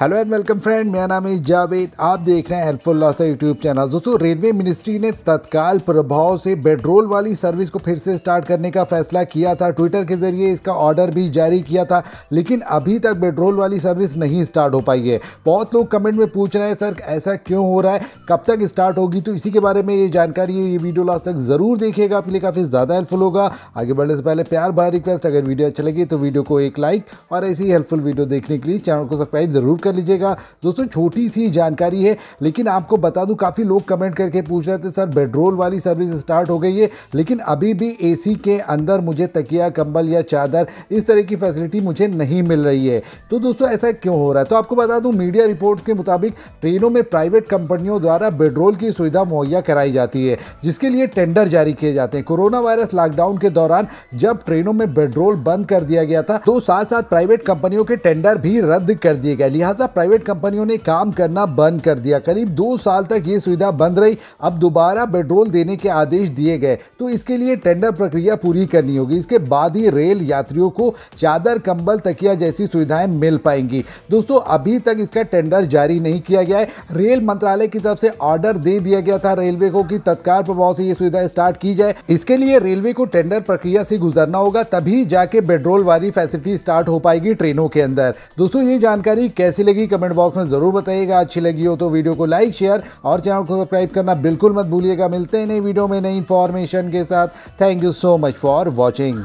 hello and welcome friend मेरा नाम है जावेद आप देख रहे हैं हेल्पफुल सा यूट्यूब चैनल दोस्तों रेलवे मिनिस्ट्री ने तत्काल प्रभाव से पेट्रोल वाली सर्विस को फिर से स्टार्ट करने का फैसला किया था ट्विटर के जरिए इसका ऑर्डर भी जारी किया था लेकिन अभी तक पेट्रोल वाली सर्विस नहीं स्टार्ट हो पाई है बहुत लोग कमेंट में पूछ रहे हैं सर ऐसा क्यों हो रहा है कब तक स्टार्ट होगी तो इसी के बारे में ये जानकारी ये वीडियो लास्ट तक ज़रूर देखिएगा आपके लिए काफ़ी ज़्यादा हेल्पफुल होगा आगे बढ़ने से पहले प्यार भरा रिक्वेस्ट अगर वीडियो अच्छी लगी तो वीडियो को एक लाइक और ऐसी हेल्पफुल वीडियो देखने के लिए चैनल को सब्सक्राइब जरूर कर लीजिएगा दोस्तों छोटी सी जानकारी है लेकिन आपको बता दूँ काफ़ी लोग कमेंट करके पूछ रहे थे सर बेडरोल वाली सर्विस स्टार्ट हो गई है लेकिन अभी भी ए के अंदर मुझे तकिया कंबल या चादर इस तरह की फैसिलिटी मुझे नहीं मिल रही है तो दोस्तों ऐसा क्यों हो रहा है तो आपको बता दूँ मीडिया रिपोर्ट के मुताबिक ट्रेनों में प्राइवेट कंपनियों द्वारा बेडरोल की सुविधा मुहैया कराई जाती है जिसके लिए टेंडर जारी किए जाते हैं कोरोना वायरस लॉकडाउन के दौरान जब ट्रेनों में बेडरोल बंद कर दिया गया था तो साथ साथ प्राइवेट कंपनियों के टेंडर भी रद्द कर दिए गए लिहाजा लिहाजा प्राइवेट कंपनियों ने काम करना बंद कर दिया करीब दो साल तक ये सुविधा बंद रही अब दोबारा पेट्रोल देने के आदेश दिए गए तो इसके लिए टेंडर प्रक्रिया पूरी करनी होगी इसके बाद ही रेल यात्रियों को चादर कंबल तकिया जैसी सुविधाएं मिल पाएंगी दोस्तों अभी तक इसका टेंडर जारी नहीं किया गया है रेल मंत्रालय की तरफ से ऑर्डर दे दिया गया था रेलवे को कि तत्काल प्रभाव से ये सुविधा स्टार्ट की जाए इसके लिए रेलवे को टेंडर प्रक्रिया से गुजरना होगा तभी जाके पेट्रोल वाली फैसिलिटी स्टार्ट हो पाएगी ट्रेनों के अंदर दोस्तों ये जानकारी कैसे लगी कमेंट बॉक्स में ज़रूर बताइएगा अच्छी लगी हो तो वीडियो को लाइक शेयर और चैनल को सब्सक्राइब करना बिल्कुल मत भूलिएगा मिलते हैं नई वीडियो में नई इन्फॉर्मेशन के साथ thank you so much for watching